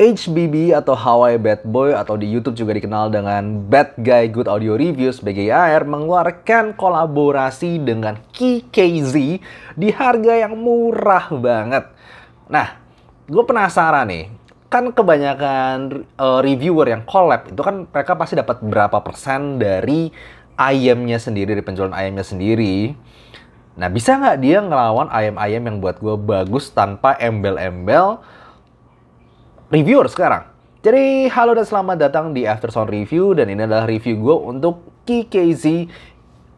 HBB atau Hawaii Bad Boy atau di YouTube juga dikenal dengan Bad Guy Good Audio Reviews BGAR mengeluarkan kolaborasi dengan KKZ di harga yang murah banget. Nah, gue penasaran nih, kan kebanyakan uh, reviewer yang collab itu kan mereka pasti dapat berapa persen dari ayamnya sendiri, dari penjualan ayamnya sendiri. Nah, bisa nggak dia ngelawan ayam-ayam yang buat gue bagus tanpa embel-embel? reviewer sekarang. Jadi halo dan selamat datang di After Sound Review dan ini adalah review gue untuk KKZ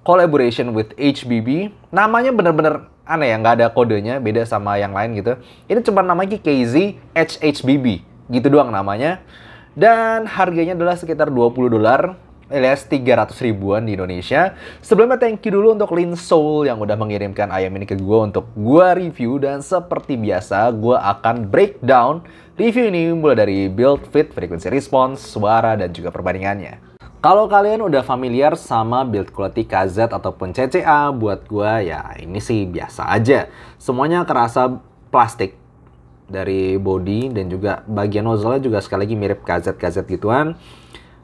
collaboration with HBB. Namanya bener-bener aneh ya, nggak ada kodenya, beda sama yang lain gitu. Ini cuma namanya KKZ HHBB, gitu doang namanya. Dan harganya adalah sekitar 20 dolar alias 300 ribuan di Indonesia. Sebelumnya thank you dulu untuk Lin Soul yang udah mengirimkan ayam ini ke gue untuk gue review dan seperti biasa gue akan breakdown review ini mulai dari build, fit, frequency response, suara, dan juga perbandingannya. Kalau kalian udah familiar sama build quality KZ ataupun CCA, buat gue ya ini sih biasa aja. Semuanya kerasa plastik dari body dan juga bagian nozzle juga sekali lagi mirip KZ-KZ gituan.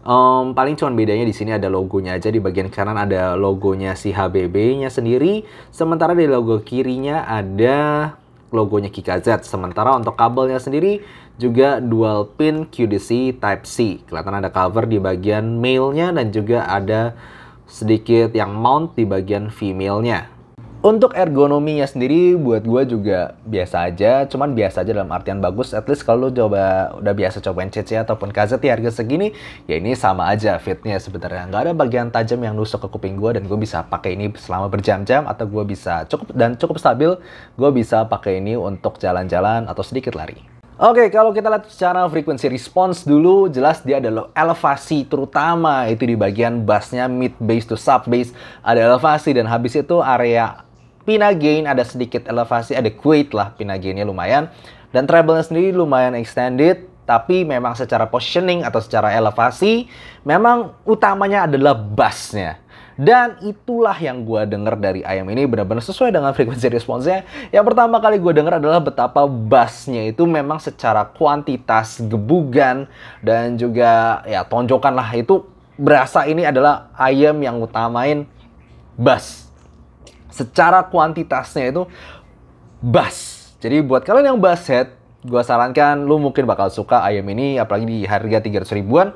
Um, paling cuman bedanya di sini ada logonya aja di bagian kanan ada logonya si HBB-nya sendiri, sementara di logo kirinya ada logonya KKZ. Sementara untuk kabelnya sendiri juga dual pin QDC Type C. Kelihatan ada cover di bagian male-nya dan juga ada sedikit yang mount di bagian female-nya. Untuk ergonominya sendiri buat gue juga biasa aja, cuman biasa aja dalam artian bagus. At least kalau lo coba udah biasa cobain CC ataupun di harga segini, ya ini sama aja fitnya sebenarnya. Gak ada bagian tajam yang nusuk ke kuping gue dan gue bisa pakai ini selama berjam-jam atau gue bisa cukup dan cukup stabil, gue bisa pakai ini untuk jalan-jalan atau sedikit lari. Oke, okay, kalau kita lihat secara frekuensi respons dulu, jelas dia ada elevasi terutama itu di bagian bassnya mid bass to sub bass ada elevasi dan habis itu area Pinagain ada sedikit elevasi, adequate lah Pinagainnya lumayan. Dan treble sendiri lumayan extended, tapi memang secara positioning atau secara elevasi, memang utamanya adalah bassnya. Dan itulah yang gue denger dari ayam ini benar-benar sesuai dengan frekuensi responsnya. Yang pertama kali gue denger adalah betapa bassnya itu memang secara kuantitas gebugan dan juga ya tonjokan lah itu berasa ini adalah ayam yang utamain bass secara kuantitasnya itu bass. Jadi buat kalian yang bass head, gue sarankan lu mungkin bakal suka ayam ini apalagi di harga 300 ribuan.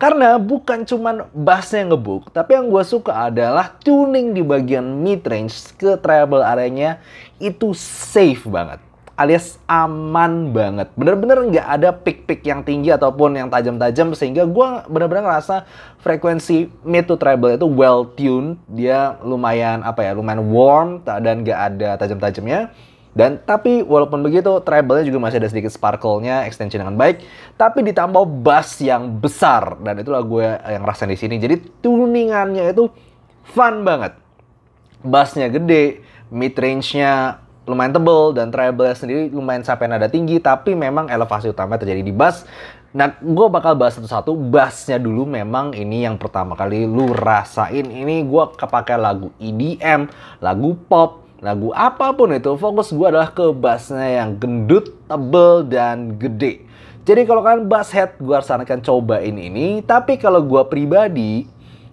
Karena bukan cuman bassnya yang ngebuk, tapi yang gue suka adalah tuning di bagian mid range ke treble areanya itu safe banget alias aman banget. Bener-bener nggak ada pik-pik yang tinggi ataupun yang tajam-tajam sehingga gue bener-bener ngerasa frekuensi mid to treble itu well tuned, dia lumayan apa ya, lumayan warm dan nggak ada tajam-tajamnya. Dan tapi walaupun begitu treble-nya juga masih ada sedikit sparkle-nya, extension dengan baik, tapi ditambah bass yang besar dan itulah gue yang rasain di sini. Jadi tuningannya itu fun banget. Bassnya gede, mid range-nya lumayan tebel dan treble sendiri lumayan sampai nada tinggi tapi memang elevasi utama terjadi di bass Nah, gue bakal bahas satu-satu. Bassnya dulu memang ini yang pertama kali lu rasain. Ini gue kepake lagu EDM, lagu pop, lagu apapun itu. Fokus gue adalah ke bassnya yang gendut, tebel, dan gede. Jadi kalau kalian bass head, gue sarankan cobain ini. Tapi kalau gue pribadi,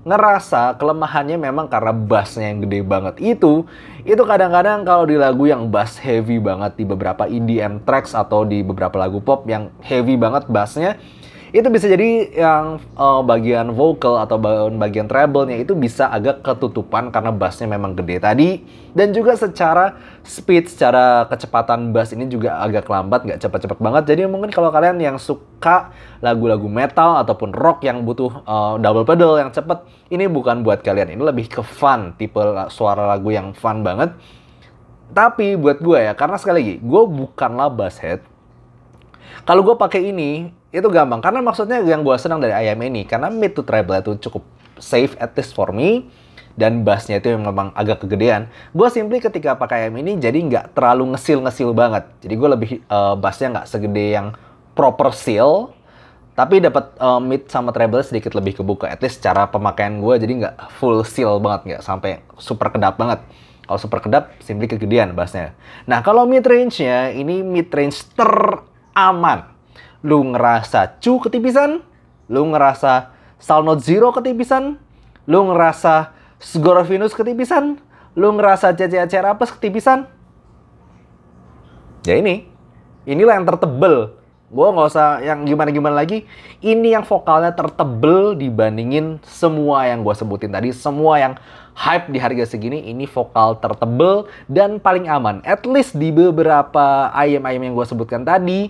ngerasa kelemahannya memang karena bassnya yang gede banget itu itu kadang-kadang kalau di lagu yang bass heavy banget di beberapa EDM tracks atau di beberapa lagu pop yang heavy banget bassnya itu bisa jadi yang uh, bagian vocal atau bagian treble-nya itu bisa agak ketutupan karena bassnya memang gede tadi dan juga secara speed secara kecepatan bass ini juga agak lambat nggak cepat-cepat banget jadi mungkin kalau kalian yang suka lagu-lagu metal ataupun rock yang butuh uh, double pedal yang cepat ini bukan buat kalian ini lebih ke fun tipe suara lagu yang fun banget tapi buat gue ya karena sekali lagi gue bukanlah basshead kalau gue pakai ini itu gampang karena maksudnya yang gue senang dari ayam ini karena mid to treble itu cukup safe at least for me dan bassnya itu memang agak kegedean. Gue simply ketika pakai ayam ini jadi nggak terlalu ngesil-ngesil banget. Jadi gue lebih uh, bassnya nggak segede yang proper seal, tapi dapat uh, mid sama treble sedikit lebih kebuka. At least cara pemakaian gue jadi nggak full seal banget, nggak sampai super kedap banget. Kalau super kedap, simply kegedean bassnya. Nah kalau mid range-nya, ini mid range teraman lu ngerasa cu ketipisan, lu ngerasa salnot Zero ketipisan, lu ngerasa Sgorovinus ketipisan, lu ngerasa CCC Rapes ketipisan. Ya ini, inilah yang tertebel. Gue nggak usah yang gimana-gimana lagi. Ini yang vokalnya tertebel dibandingin semua yang gue sebutin tadi. Semua yang hype di harga segini, ini vokal tertebel dan paling aman. At least di beberapa ayam-ayam yang gue sebutkan tadi,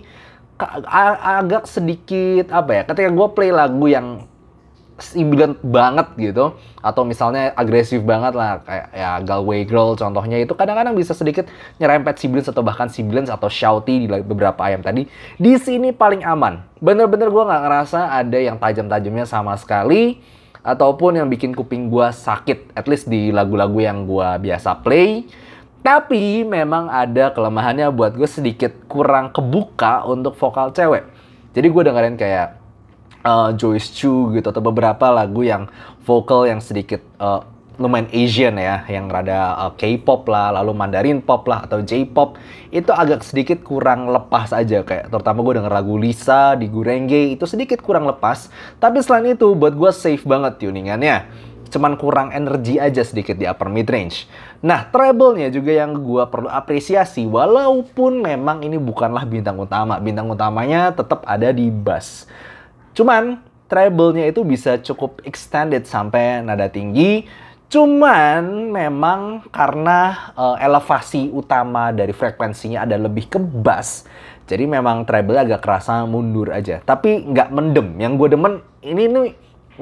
agak sedikit apa ya ketika gue play lagu yang sibilan banget gitu atau misalnya agresif banget lah kayak ya Galway Girl contohnya itu kadang-kadang bisa sedikit nyerempet sibilance atau bahkan sibilance atau shouty di beberapa ayam tadi di sini paling aman bener-bener gue nggak ngerasa ada yang tajam-tajamnya sama sekali ataupun yang bikin kuping gue sakit at least di lagu-lagu yang gue biasa play tapi memang ada kelemahannya buat gue sedikit kurang kebuka untuk vokal cewek. Jadi gue dengerin kayak uh, Joyce Chu gitu atau beberapa lagu yang vokal yang sedikit uh, lumayan Asian ya, yang rada uh, K-pop lah, lalu Mandarin pop lah atau J-pop itu agak sedikit kurang lepas aja kayak terutama gue denger lagu Lisa di Gurengge itu sedikit kurang lepas. Tapi selain itu buat gue safe banget tuningannya cuman kurang energi aja sedikit di upper mid range. Nah, treble-nya juga yang gue perlu apresiasi, walaupun memang ini bukanlah bintang utama. Bintang utamanya tetap ada di bass. Cuman, treble-nya itu bisa cukup extended sampai nada tinggi, Cuman memang karena uh, elevasi utama dari frekuensinya ada lebih ke bass, jadi memang treble agak kerasa mundur aja. Tapi nggak mendem. Yang gue demen ini nih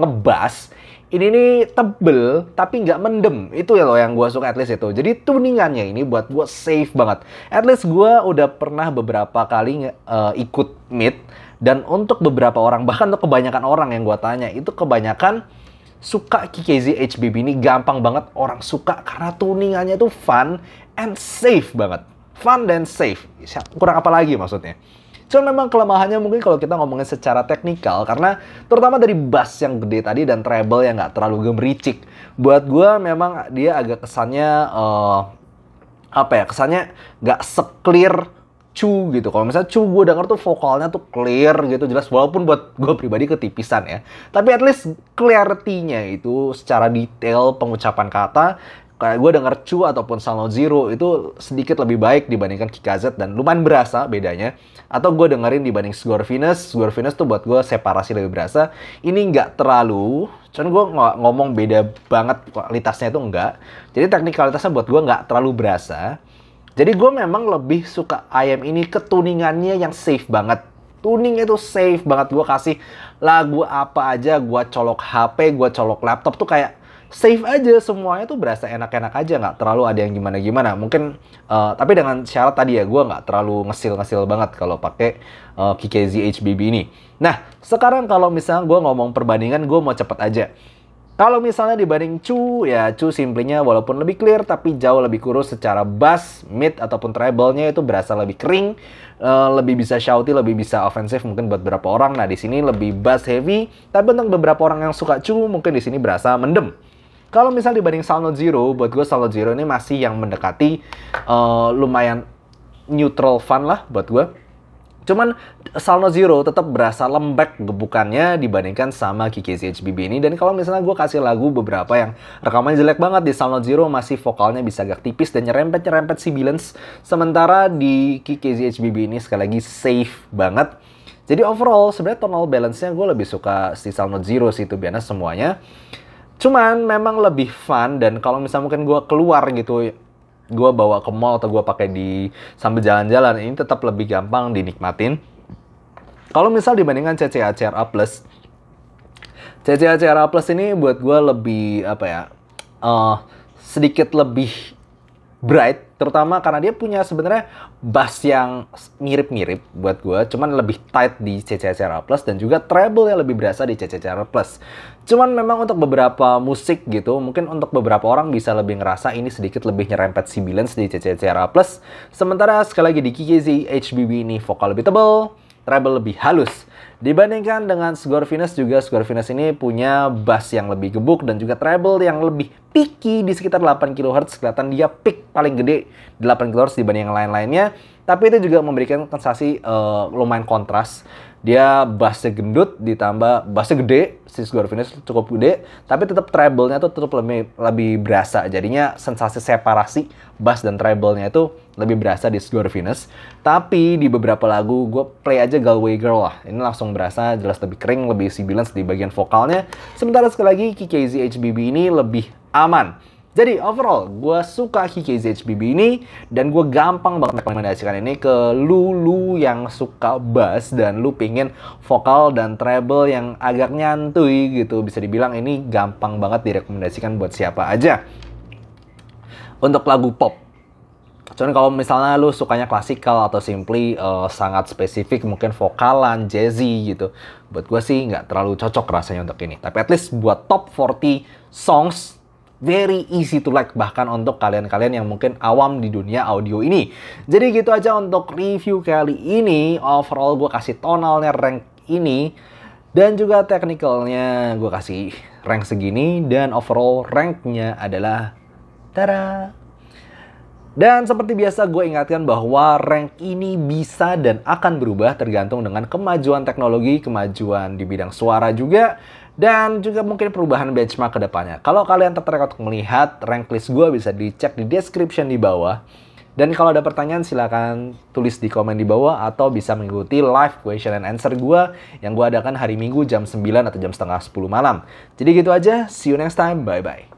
ngebass ini nih tebel tapi nggak mendem itu ya loh yang gue suka at least itu jadi tuningannya ini buat gue safe banget at least gue udah pernah beberapa kali uh, ikut meet dan untuk beberapa orang bahkan untuk kebanyakan orang yang gue tanya itu kebanyakan suka KKZ HBB ini gampang banget orang suka karena tuningannya itu fun and safe banget fun dan safe kurang apa lagi maksudnya Cuma memang kelemahannya mungkin kalau kita ngomongin secara teknikal, karena terutama dari bass yang gede tadi dan treble yang nggak terlalu gemericik. Buat gue memang dia agak kesannya, uh, apa ya, kesannya nggak seclear cu gitu. Kalau misalnya cu gue denger tuh vokalnya tuh clear gitu jelas walaupun buat gue pribadi ketipisan ya. Tapi at least clarity-nya itu secara detail pengucapan kata kayak gue denger Chu ataupun Salon Zero itu sedikit lebih baik dibandingkan Kikazet dan lumayan berasa bedanya. Atau gue dengerin dibanding Sgor Venus, Sgor Venus tuh buat gue separasi lebih berasa. Ini nggak terlalu, cuman gue ngomong beda banget kualitasnya itu enggak. Jadi teknik kualitasnya buat gue nggak terlalu berasa. Jadi gue memang lebih suka ayam ini ketuningannya yang safe banget. Tuning itu safe banget. Gue kasih lagu apa aja, gue colok HP, gue colok laptop tuh kayak safe aja semuanya tuh berasa enak-enak aja nggak terlalu ada yang gimana-gimana mungkin uh, tapi dengan syarat tadi ya gue nggak terlalu ngesil-ngesil banget kalau pakai uh, eh, KKZ HBB ini nah sekarang kalau misalnya gue ngomong perbandingan gue mau cepet aja kalau misalnya dibanding cu ya cu simplenya walaupun lebih clear tapi jauh lebih kurus secara bass, mid ataupun treble-nya itu berasa lebih kering, uh, lebih bisa shouty, lebih bisa offensive mungkin buat beberapa orang. Nah, di sini lebih bass heavy, tapi untuk beberapa orang yang suka cu mungkin di sini berasa mendem. Kalau misal dibanding Sound Zero, buat gue Sound Zero ini masih yang mendekati uh, lumayan neutral fun lah buat gue. Cuman Salno Zero tetap berasa lembek gebukannya dibandingkan sama Kiki HBB ini. Dan kalau misalnya gue kasih lagu beberapa yang rekamannya jelek banget di Salno Zero masih vokalnya bisa agak tipis dan nyerempet-nyerempet sibilance. Sementara di Kiki HBB ini sekali lagi safe banget. Jadi overall sebenarnya tonal balance-nya gue lebih suka si Salno Zero sih itu biasanya semuanya. Cuman memang lebih fun dan kalau misalnya mungkin gue keluar gitu, gue bawa ke mall atau gue pakai di sambil jalan-jalan ini tetap lebih gampang dinikmatin. Kalau misal dibandingkan CCA CRA Plus, CCA CRA Plus ini buat gue lebih apa ya, uh, sedikit lebih bright terutama karena dia punya sebenarnya bass yang mirip-mirip buat gue cuman lebih tight di CCCR Plus dan juga treble yang lebih berasa di CCCR Plus cuman memang untuk beberapa musik gitu mungkin untuk beberapa orang bisa lebih ngerasa ini sedikit lebih nyerempet sibilance di CCCR Plus sementara sekali lagi di KKZ HBB ini vokal lebih tebal treble lebih halus Dibandingkan dengan Scorvinus juga Scorvinus ini punya bass yang lebih gebuk dan juga treble yang lebih picky di sekitar 8 kHz kelihatan dia peak paling gede 8 kHz dibanding yang lain-lainnya tapi itu juga memberikan sensasi uh, lumayan kontras dia bassnya gendut ditambah bassnya gede Sis Gorfinis cukup gede tapi tetap treble-nya tuh tetap lebih lebih berasa jadinya sensasi separasi bass dan treble-nya itu lebih berasa di Gorfinis tapi di beberapa lagu gue play aja Galway Girl lah ini langsung berasa jelas lebih kering lebih sibilance di bagian vokalnya sementara sekali lagi KKZ HBB ini lebih aman jadi overall, gue suka Hikis HBB ini dan gue gampang banget rekomendasikan ini ke Lulu yang suka bass dan lu pingin vokal dan treble yang agak nyantui gitu. Bisa dibilang ini gampang banget direkomendasikan buat siapa aja. Untuk lagu pop, Cuman kalau misalnya lu sukanya klasikal atau simply uh, sangat spesifik mungkin vokalan, jazzy gitu. Buat gue sih nggak terlalu cocok rasanya untuk ini. Tapi at least buat top 40 songs very easy to like bahkan untuk kalian-kalian yang mungkin awam di dunia audio ini. Jadi gitu aja untuk review kali ini. Overall gue kasih tonalnya rank ini dan juga technicalnya gue kasih rank segini dan overall ranknya adalah Tara dan seperti biasa gue ingatkan bahwa rank ini bisa dan akan berubah tergantung dengan kemajuan teknologi, kemajuan di bidang suara juga, dan juga mungkin perubahan benchmark ke depannya. Kalau kalian tertarik untuk melihat rank list gue bisa dicek di description di bawah. Dan kalau ada pertanyaan silahkan tulis di komen di bawah atau bisa mengikuti live question and answer gue yang gue adakan hari Minggu jam 9 atau jam setengah 10 malam. Jadi gitu aja, see you next time, bye-bye.